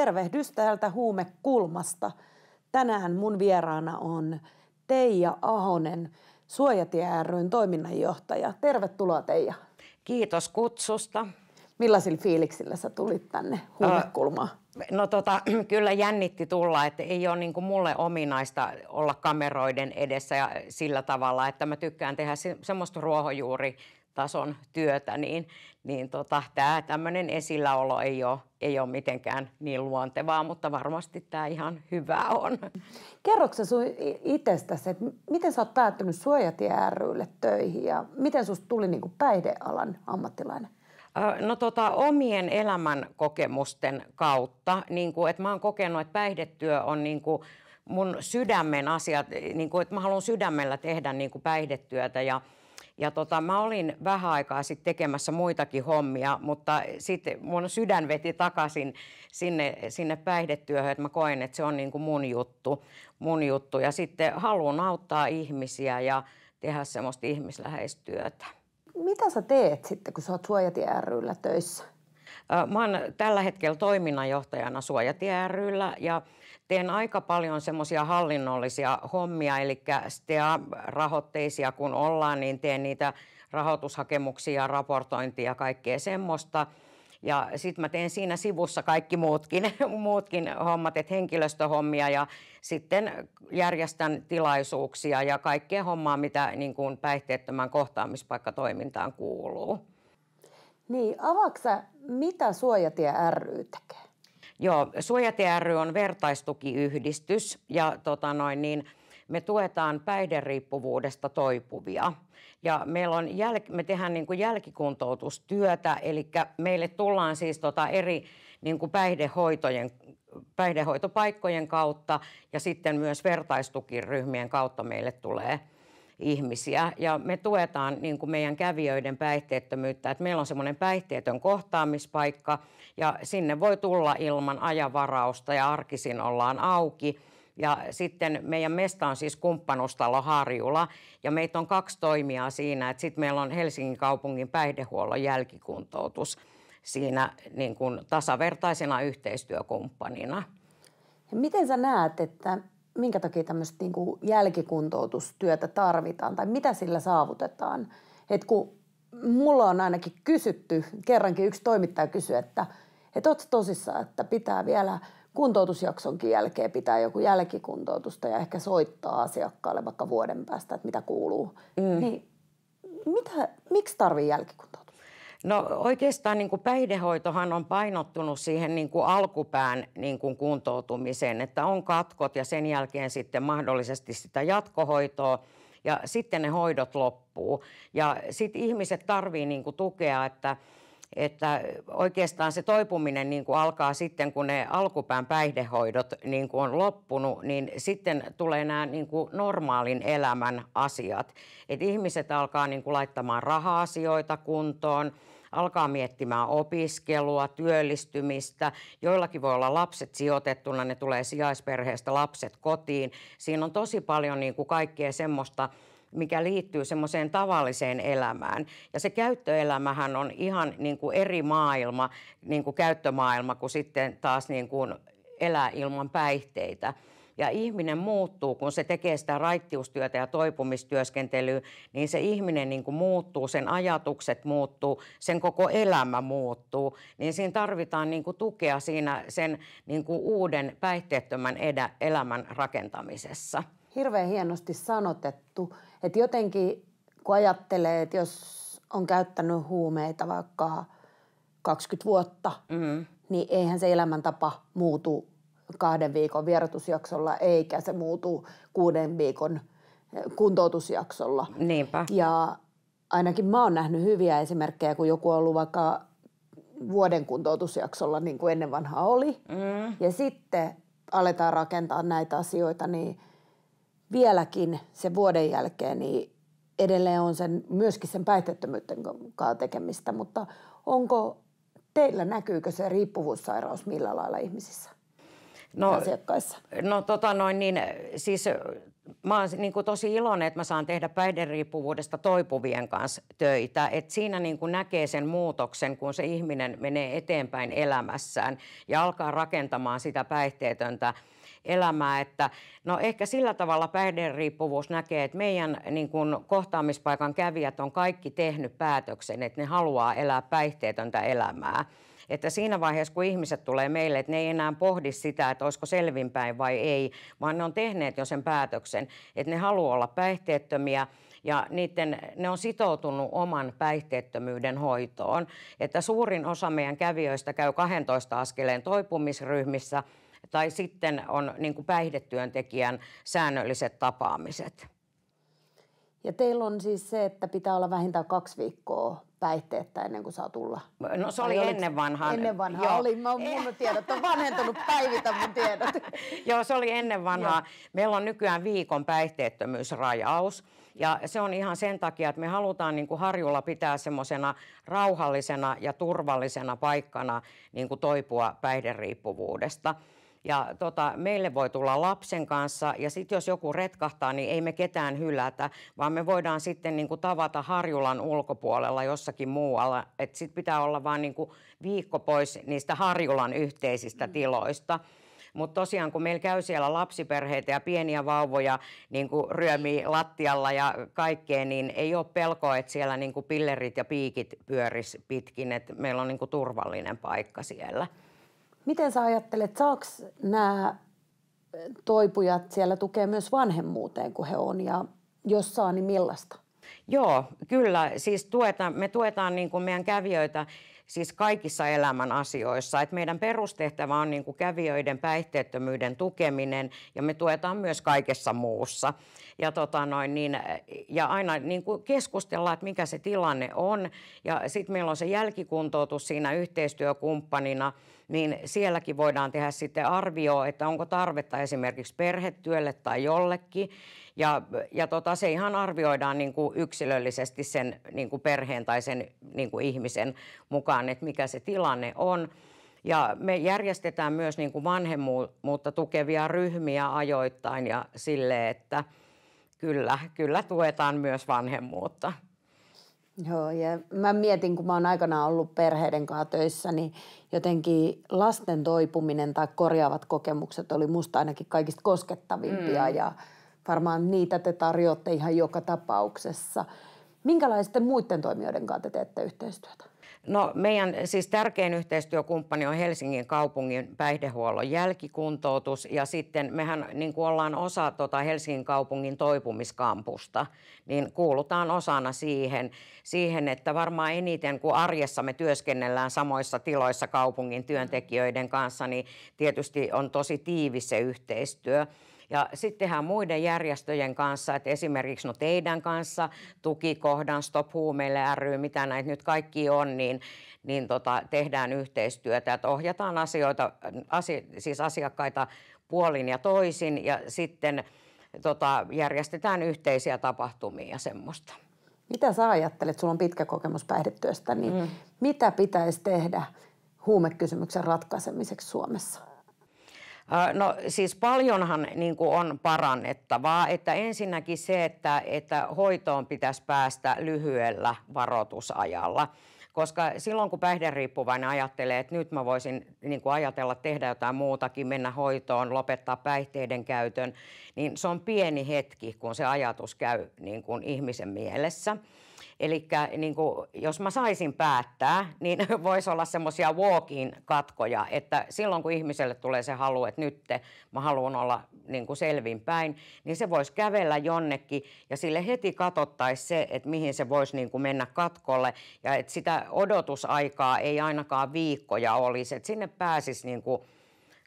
tervehdys täältä huumekulmasta. Tänään mun vieraana on Teija Ahonen, Suojatie ryn toiminnanjohtaja. Tervetuloa Teija. Kiitos kutsusta. Millaisilla fiiliksillä sä tulit tänne huumekulmaan? No tota, kyllä jännitti tulla, että ei ole niin mulle ominaista olla kameroiden edessä ja sillä tavalla, että mä tykkään tehdä semmoista ruohonjuuri tason työtä, niin, niin tota, tämä tämmöinen esilläolo ei ole, ei ole mitenkään niin luontevaa, mutta varmasti tämä ihan hyvä on. Kerroksä sun itsestäsi, että miten sä oot päättynyt Suojatie rylle töihin ja miten susta tuli niin kuin päihdealan ammattilainen? No tota, omien elämän kokemusten kautta, niin kuin, että mä oon kokenut, että päihdetyö on niin kuin, mun sydämen asiat, niin kuin, että mä haluan sydämellä tehdä niin kuin päihdetyötä ja – ja tota, mä olin vähän aikaa sitten tekemässä muitakin hommia, mutta sitten mun sydän veti takaisin sinne, sinne päihdetyöhön, että mä koen, että se on niin kuin mun juttu. Mun juttu. Ja sitten haluan auttaa ihmisiä ja tehdä semmoista ihmisläheistyötä. Mitä sä teet sitten, kun sä oot Suojatie ryllä töissä? Mä oon tällä hetkellä toiminnanjohtajana Suojatie ryllä ja teen aika paljon semmoisia hallinnollisia hommia, eli STEA-rahoitteisia kun ollaan, niin teen niitä rahoitushakemuksia, raportointia ja kaikkea semmoista. Ja sitten mä teen siinä sivussa kaikki muutkin, muutkin hommat, että henkilöstöhommia ja sitten järjestän tilaisuuksia ja kaikkea hommaa, mitä niin kuin päihteettömän kohtaamispaikkatoimintaan kuuluu. Niin, avaksa, mitä Suojatie ry tekee? Joo, Suojate on vertaistukiyhdistys ja tota noin, niin me tuetaan päihderiippuvuudesta toipuvia. Ja meillä on jäl, me tehdään niin kuin jälkikuntoutustyötä, eli meille tullaan siis tota eri niin kuin päihdehoitojen, päihdehoitopaikkojen kautta ja sitten myös vertaistukiryhmien kautta meille tulee – ihmisiä ja me tuetaan niin kuin meidän kävijöiden päihteettömyyttä, että meillä on semmoinen päihteetön kohtaamispaikka ja sinne voi tulla ilman ajavarausta ja arkisin ollaan auki. Ja sitten meidän mesta on siis kumppanustalo Harjula ja meitä on kaksi toimijaa siinä, että sitten meillä on Helsingin kaupungin päihdehuollon jälkikuntoutus siinä niin kuin tasavertaisena yhteistyökumppanina. Ja miten sä näet, että minkä takia tämmöistä niin kuin jälkikuntoutustyötä tarvitaan tai mitä sillä saavutetaan. Et kun mulla on ainakin kysytty, kerrankin yksi toimittaja kysyi, että et oot tosissaan, että pitää vielä kuntoutusjaksonkin jälkeen pitää joku jälkikuntoutusta ja ehkä soittaa asiakkaalle vaikka vuoden päästä, että mitä kuuluu. Mm. Niin mitä, miksi tarvii jälkikuntoutusta? No oikeastaan niin kuin päihdehoitohan on painottunut siihen niin kuin alkupään niin kuin kuntoutumiseen, että on katkot ja sen jälkeen sitten mahdollisesti sitä jatkohoitoa ja sitten ne hoidot loppuu. Ja sitten ihmiset tarvii niin kuin tukea, että – että oikeastaan se toipuminen niin kuin alkaa sitten, kun ne alkupään päihdehoidot niin kuin on loppunut, niin sitten tulee nämä niin kuin normaalin elämän asiat. Et ihmiset alkaa niin kuin laittamaan raha-asioita kuntoon, alkaa miettimään opiskelua, työllistymistä. Joillakin voi olla lapset sijoitettuna, ne tulee sijaisperheestä lapset kotiin. Siinä on tosi paljon niin kuin kaikkea semmoista – mikä liittyy semmoiseen tavalliseen elämään. Ja se käyttöelämähän on ihan niin kuin eri maailma, niin kuin käyttömaailma, kuin sitten taas niin kuin elää ilman päihteitä. Ja ihminen muuttuu, kun se tekee sitä raittiustyötä ja toipumistyöskentelyä, niin se ihminen niin kuin muuttuu, sen ajatukset muuttuu, sen koko elämä muuttuu. Niin siinä tarvitaan niin kuin tukea siinä sen niin kuin uuden päihteettömän elämän rakentamisessa. Hirveän hienosti sanotettu. Et jotenkin kun ajattelee, että jos on käyttänyt huumeita vaikka 20 vuotta, mm-hmm. niin eihän se elämäntapa muutu kahden viikon vierotusjaksolla, eikä se muutu kuuden viikon eh, kuntoutusjaksolla. Niinpä. Ja ainakin mä oon nähnyt hyviä esimerkkejä, kun joku on ollut vaikka vuoden kuntoutusjaksolla, niin kuin ennen vanha oli, mm. ja sitten aletaan rakentaa näitä asioita, niin – vieläkin se vuoden jälkeen niin edelleen on sen, myöskin sen päihteettömyyden kanssa tekemistä, mutta onko teillä näkyykö se riippuvuussairaus millä lailla ihmisissä? No, asiakkaissa? No tota noin, niin siis mä oon niin kuin tosi iloinen, että mä saan tehdä päihderiippuvuudesta toipuvien kanssa töitä. Et siinä niin kuin näkee sen muutoksen, kun se ihminen menee eteenpäin elämässään ja alkaa rakentamaan sitä päihteetöntä elämää. Että, no ehkä sillä tavalla päihderiippuvuus näkee, että meidän niin kuin kohtaamispaikan kävijät on kaikki tehnyt päätöksen, että ne haluaa elää päihteetöntä elämää että siinä vaiheessa, kun ihmiset tulee meille, että ne ei enää pohdi sitä, että olisiko selvinpäin vai ei, vaan ne on tehneet jo sen päätöksen, että ne haluaa olla päihteettömiä ja niiden, ne on sitoutunut oman päihteettömyyden hoitoon. Että suurin osa meidän kävijöistä käy 12 askeleen toipumisryhmissä – tai sitten on niin kuin päihdetyöntekijän säännölliset tapaamiset. Ja teillä on siis se, että pitää olla vähintään kaksi viikkoa päihteettä ennen kuin saa tulla. No se oli Ai ennen vanhaa. Ennen vanhaa Joo. oli, mä oon mun tiedot, on vanhentunut päivitä mun tiedot. Joo, se oli ennen vanhaa. Joo. Meillä on nykyään viikon päihteettömyysrajaus. Ja se on ihan sen takia, että me halutaan niin kuin Harjulla pitää semmoisena rauhallisena ja turvallisena paikkana niin kuin toipua päihderiippuvuudesta. Ja tota, meille voi tulla lapsen kanssa ja sitten jos joku retkahtaa, niin ei me ketään hylätä, vaan me voidaan sitten niin kuin tavata Harjulan ulkopuolella jossakin muualla. Että sitten pitää olla vain niin viikko pois niistä Harjulan yhteisistä mm. tiloista. Mutta tosiaan, kun meillä käy siellä lapsiperheitä ja pieniä vauvoja niin ryömi ryömii lattialla ja kaikkea, niin ei ole pelkoa, että siellä niin pillerit ja piikit pyöris pitkin, että meillä on niin turvallinen paikka siellä. Miten sä ajattelet, saaks nämä toipujat siellä tukea myös vanhemmuuteen, kun he on, ja jos saa, niin millaista? Joo, kyllä. Siis tueta, me tuetaan niin kuin meidän kävijöitä siis kaikissa elämän asioissa. Et meidän perustehtävä on niin kuin kävijöiden päihteettömyyden tukeminen ja me tuetaan myös kaikessa muussa. Ja, tota noin, niin, ja aina niin kuin keskustellaan, että mikä se tilanne on. Ja sitten meillä on se jälkikuntoutus siinä yhteistyökumppanina, niin sielläkin voidaan tehdä sitten arvio, että onko tarvetta esimerkiksi perhetyölle tai jollekin. Ja, ja tota, se ihan arvioidaan niin kuin yksilöllisesti sen niin kuin perheen tai sen niin kuin ihmisen mukaan, että mikä se tilanne on. Ja me järjestetään myös niin kuin vanhemmuutta tukevia ryhmiä ajoittain ja sille, että kyllä, kyllä tuetaan myös vanhemmuutta. Joo, ja mä mietin, kun mä oon aikanaan ollut perheiden kanssa töissä, niin jotenkin lasten toipuminen tai korjaavat kokemukset oli musta ainakin kaikista koskettavimpia mm. ja – varmaan niitä te tarjoatte ihan joka tapauksessa. Minkälaisten muiden toimijoiden kanssa te teette yhteistyötä? No meidän siis tärkein yhteistyökumppani on Helsingin kaupungin päihdehuollon jälkikuntoutus ja sitten mehän niin kuin ollaan osa tuota Helsingin kaupungin toipumiskampusta, niin kuulutaan osana siihen, siihen, että varmaan eniten kun arjessa me työskennellään samoissa tiloissa kaupungin työntekijöiden kanssa, niin tietysti on tosi tiivis se yhteistyö. Ja sitten tehdään muiden järjestöjen kanssa, että esimerkiksi no teidän kanssa, tukikohdan, Stop Huumeille ry, mitä näitä nyt kaikki on, niin, niin tota, tehdään yhteistyötä, että ohjataan asioita, asi, siis asiakkaita puolin ja toisin ja sitten tota, järjestetään yhteisiä tapahtumia ja semmoista. Mitä sä ajattelet, sulla on pitkä kokemus päihdetyöstä, niin mm. mitä pitäisi tehdä huumekysymyksen ratkaisemiseksi Suomessa? No siis paljonhan niin kuin on parannettavaa, että ensinnäkin se, että, että hoitoon pitäisi päästä lyhyellä varoitusajalla. Koska silloin kun päihderiippuvainen ajattelee, että nyt mä voisin niin kuin ajatella tehdä jotain muutakin, mennä hoitoon, lopettaa päihteiden käytön, niin se on pieni hetki, kun se ajatus käy niin kuin ihmisen mielessä. Eli niin kuin, jos mä saisin päättää, niin voisi olla semmoisia walk-in katkoja, että silloin kun ihmiselle tulee se halu, että nyt mä haluan olla niin kuin selvinpäin, niin se voisi kävellä jonnekin ja sille heti katsottaisiin se, että mihin se voisi niin kuin mennä katkolle ja että sitä odotusaikaa ei ainakaan viikkoja olisi, että sinne pääsisi niin kuin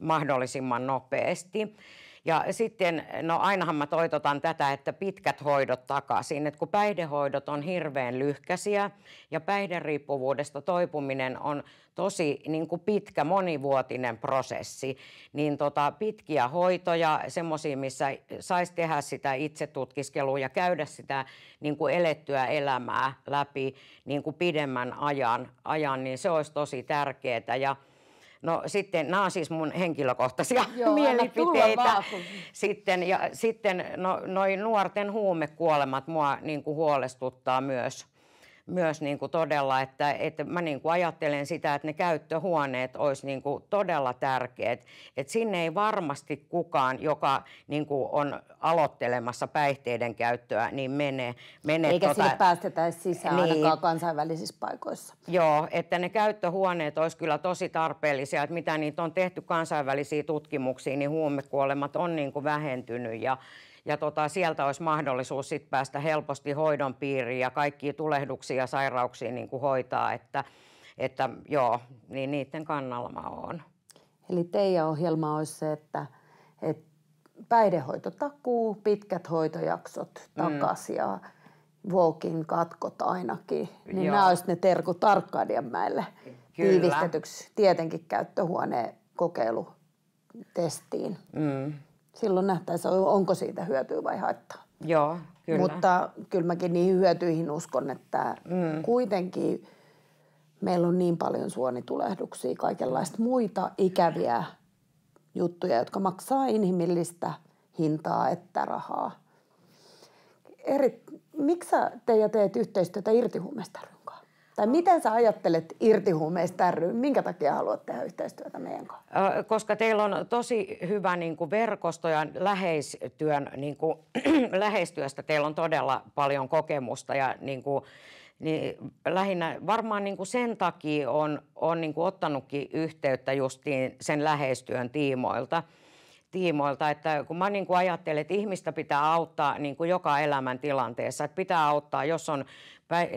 mahdollisimman nopeasti. Ja sitten, no ainahan mä toitotan tätä, että pitkät hoidot takaisin, että kun päihdehoidot on hirveän lyhkäisiä ja päihderiippuvuudesta toipuminen on tosi niin kuin pitkä monivuotinen prosessi, niin tota, pitkiä hoitoja, semmoisia, missä saisi tehdä sitä itsetutkiskelua ja käydä sitä niin kuin elettyä elämää läpi niin kuin pidemmän ajan, ajan, niin se olisi tosi tärkeää. Ja No sitten, nämä on siis mun henkilökohtaisia Joo, mielipiteitä. Sitten, ja sitten no, noi nuorten huumekuolemat mua niin kuin huolestuttaa myös myös niin kuin todella, että, että mä niin kuin ajattelen sitä, että ne käyttöhuoneet olisi niin kuin todella tärkeät. Että sinne ei varmasti kukaan, joka niin kuin on aloittelemassa päihteiden käyttöä, niin mene. mene Eikä tuota, sinne päästetä sisään niin, ainakaan kansainvälisissä paikoissa. Joo, että ne käyttöhuoneet olisi kyllä tosi tarpeellisia, että mitä niitä on tehty kansainvälisiä tutkimuksia, niin huumekuolemat on niin kuin vähentynyt ja ja tota, sieltä olisi mahdollisuus sit päästä helposti hoidon piiriin ja kaikkia tulehduksia ja sairauksia niin kuin hoitaa, että, että joo, niin niiden kannalla mä oon. Eli teidän ohjelma olisi se, että, että päihdehoito takuu, pitkät hoitojaksot mm. takaisin mm. ja walking katkot ainakin. Niin Joo. nämä olisi ne terkut Arkadianmäelle tiivistetyksi tietenkin käyttöhuoneen kokeilu testiin. Mm silloin nähtäisiin, onko siitä hyötyä vai haittaa. Joo, kyllä. Mutta kyllä mäkin niihin hyötyihin uskon, että mm. kuitenkin meillä on niin paljon suonitulehduksia, kaikenlaista muita ikäviä juttuja, jotka maksaa inhimillistä hintaa että rahaa. Eri, miksi sä ja teet yhteistyötä irtihuumeista tai miten sä ajattelet huumeista ry? Minkä takia haluat tehdä yhteistyötä meidän kanssa? Koska teillä on tosi hyvä niin kuin verkosto ja läheistyön, niin kuin, läheistyöstä teillä on todella paljon kokemusta ja niin kuin, niin lähinnä varmaan niin kuin sen takia on, on niin kuin ottanutkin yhteyttä justiin sen läheistyön tiimoilta – tiimoilta, että kun mä niin kuin ajattelen, että ihmistä pitää auttaa niin kuin joka elämän tilanteessa, että pitää auttaa, jos on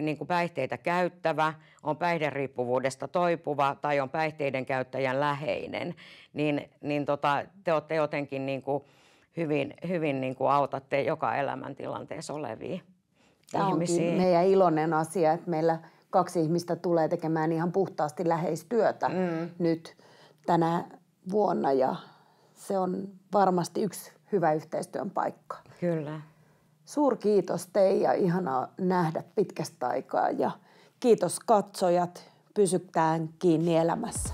niin kuin päihteitä käyttävä, on päihderiippuvuudesta toipuva tai on päihteiden käyttäjän läheinen, niin, niin tota, te olette jotenkin niin kuin hyvin, hyvin niin kuin autatte joka elämän tilanteessa olevia Tämä ihmisiä. Onkin meidän iloinen asia, että meillä kaksi ihmistä tulee tekemään ihan puhtaasti läheistyötä mm. nyt tänä vuonna ja se on varmasti yksi hyvä yhteistyön paikka. Kyllä. kiitos Teija, ihanaa nähdä pitkästä aikaa ja kiitos katsojat, pysyttään kiinni elämässä.